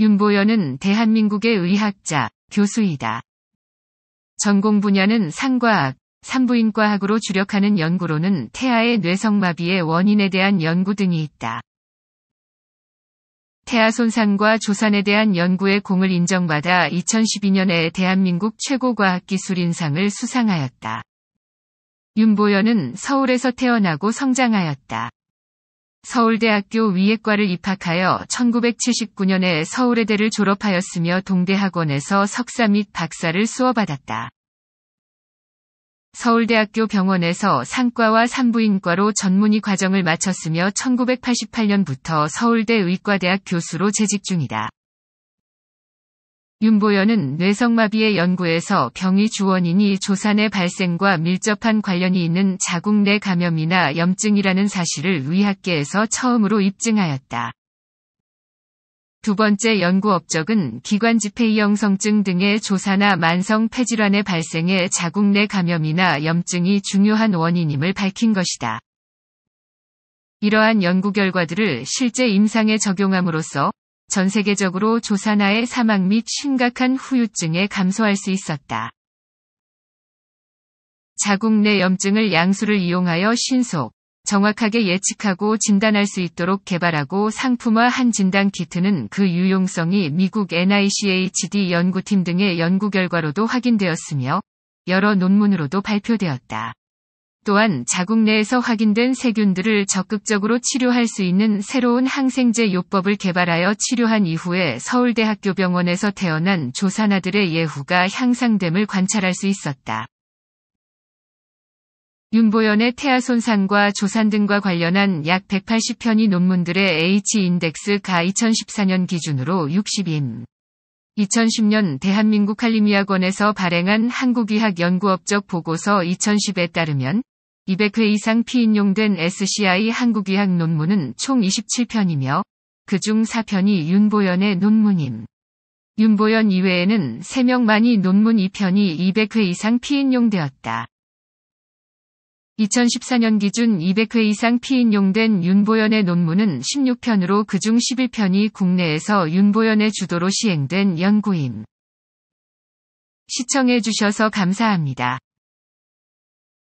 윤보연은 대한민국의 의학자, 교수이다. 전공 분야는 상과학, 산부인과학으로 주력하는 연구로는 태아의 뇌성마비의 원인에 대한 연구 등이 있다. 태아 손상과 조산에 대한 연구의 공을 인정받아 2012년에 대한민국 최고과학기술인상을 수상하였다. 윤보연은 서울에서 태어나고 성장하였다. 서울대학교 위예과를 입학하여 1979년에 서울의대를 졸업하였으며 동대학원에서 석사 및 박사를 수업받았다 서울대학교 병원에서 상과와 산부인과로 전문의 과정을 마쳤으며 1988년부터 서울대 의과대학 교수로 재직 중이다. 윤보현은 뇌성마비의 연구에서 병의 주원인이 조산의 발생과 밀접한 관련이 있는 자궁 내 감염이나 염증이라는 사실을 의학계에서 처음으로 입증하였다. 두 번째 연구 업적은 기관 지폐형 성증 등의 조사나 만성 폐질환의 발생에 자궁 내 감염이나 염증이 중요한 원인임을 밝힌 것이다. 이러한 연구 결과들을 실제 임상에 적용함으로써 전 세계적으로 조산아의 사망 및 심각한 후유증에 감소할 수 있었다. 자궁 내 염증을 양수를 이용하여 신속, 정확하게 예측하고 진단할 수 있도록 개발하고 상품화한 진단 키트는 그 유용성이 미국 NICHD 연구팀 등의 연구 결과로도 확인되었으며 여러 논문으로도 발표되었다. 또한 자국 내에서 확인된 세균들을 적극적으로 치료할 수 있는 새로운 항생제 요법을 개발하여 치료한 이후에 서울대학교 병원에서 태어난 조산아들의 예후가 향상됨을 관찰할 수 있었다. 윤보연의 태아 손상과 조산 등과 관련한 약 180편의 논문들의 H-인덱스 가 2014년 기준으로 60인. 2010년 대한민국 한림의학원에서 발행한 한국의학연구업적 보고서 2010에 따르면 200회 이상 피인용된 SCI 한국의학 논문은 총 27편이며 그 중 4편이 윤보연의 논문임. 윤보연 이외에는 3명만이 논문 2편이 200회 이상 피인용되었다. 2014년 기준 200회 이상 피인용된 윤보연의 논문은 16편으로 그 중 11편이 국내에서 윤보연의 주도로 시행된 연구임. 시청해주셔서 감사합니다.